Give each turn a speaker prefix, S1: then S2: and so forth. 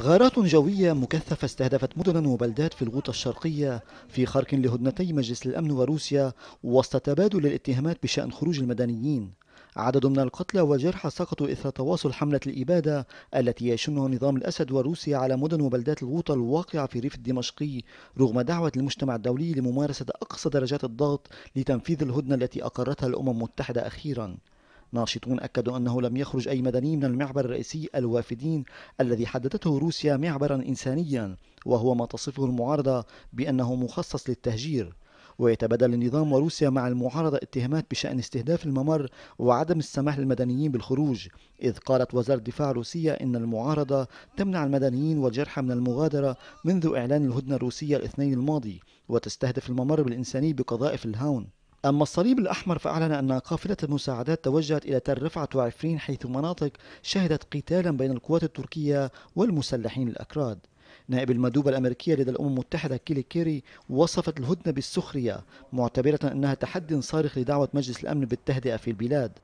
S1: غارات جوية مكثفة استهدفت مدنا وبلدات في الغوطة الشرقية في خرق لهدنتي مجلس الأمن وروسيا وسط تبادل الاتهامات بشأن خروج المدنيين عدد من القتلى والجرحى سقطوا إثر تواصل حملة الإبادة التي يشنها نظام الأسد وروسيا على مدن وبلدات الغوطة الواقعة في الريف الدمشقي رغم دعوة المجتمع الدولي لممارسة أقصى درجات الضغط لتنفيذ الهدنة التي أقرتها الأمم المتحدة أخيراً ناشطون أكدوا أنه لم يخرج أي مدني من المعبر الرئيسي الوافدين الذي حددته روسيا معبرا إنسانيا وهو ما تصفه المعارضة بأنه مخصص للتهجير ويتبادل النظام وروسيا مع المعارضة اتهامات بشأن استهداف الممر وعدم السماح للمدنيين بالخروج إذ قالت وزارة الدفاع الروسية إن المعارضة تمنع المدنيين والجرحى من المغادرة منذ إعلان الهدنة الروسية الاثنين الماضي وتستهدف الممر بالإنساني بقذائف الهاون أما الصليب الأحمر فأعلن أن قافلة المساعدات توجهت إلى تل رفعة وعفرين حيث مناطق شهدت قتالا بين القوات التركية والمسلحين الأكراد نائب المندوبة الأمريكية لدى الأمم المتحدة كيلي كيري وصفت الهدنة بالسخرية معتبرة أنها تحد صارخ لدعوة مجلس الأمن بالتهدئة في البلاد